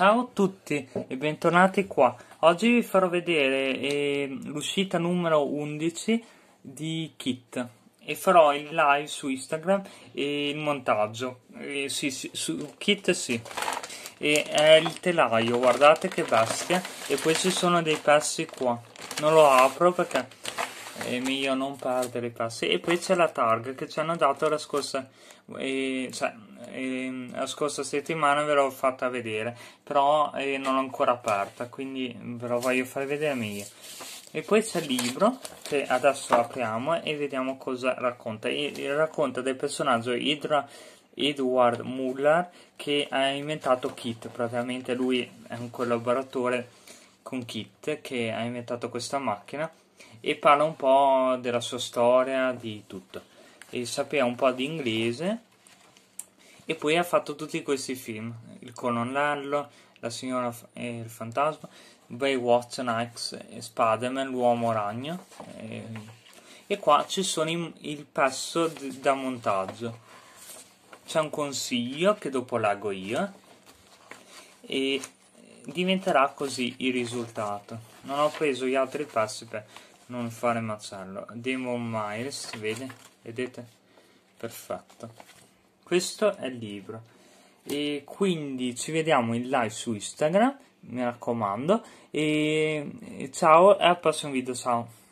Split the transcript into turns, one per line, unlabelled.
Ciao a tutti e bentornati qua. Oggi vi farò vedere eh, l'uscita numero 11 di Kit e farò il live su Instagram e il montaggio. Eh, sì, sì, su Kit sì. E è il telaio, guardate che bestia. E poi ci sono dei pezzi qua. Non lo apro perché è meglio non perdere i passi e poi c'è la targa che ci hanno dato la scorsa eh, cioè, eh, la scorsa settimana ve l'ho fatta vedere però eh, non l'ho ancora aperta quindi ve lo voglio far vedere meglio e poi c'è il libro che adesso apriamo e vediamo cosa racconta il e racconta del personaggio Hydra Edward Muller che ha inventato Kit praticamente lui è un collaboratore con Kit che ha inventato questa macchina e parla un po' della sua storia, di tutto. E sapeva un po' di inglese e poi ha fatto tutti questi film, Il colonnello, La signora e il fantasma, Baywatch Nights, Spider-Man, L'uomo ragno. E, e qua ci sono i, il pezzo di, da montaggio. C'è un consiglio che dopo leggo io. E diventerà così il risultato. Non ho preso gli altri passi per non fare ammazzarlo. Demon Miles, vede? Vedete? Perfetto. Questo è il libro. E quindi ci vediamo in live su Instagram, mi raccomando. E ciao e al prossimo video, ciao.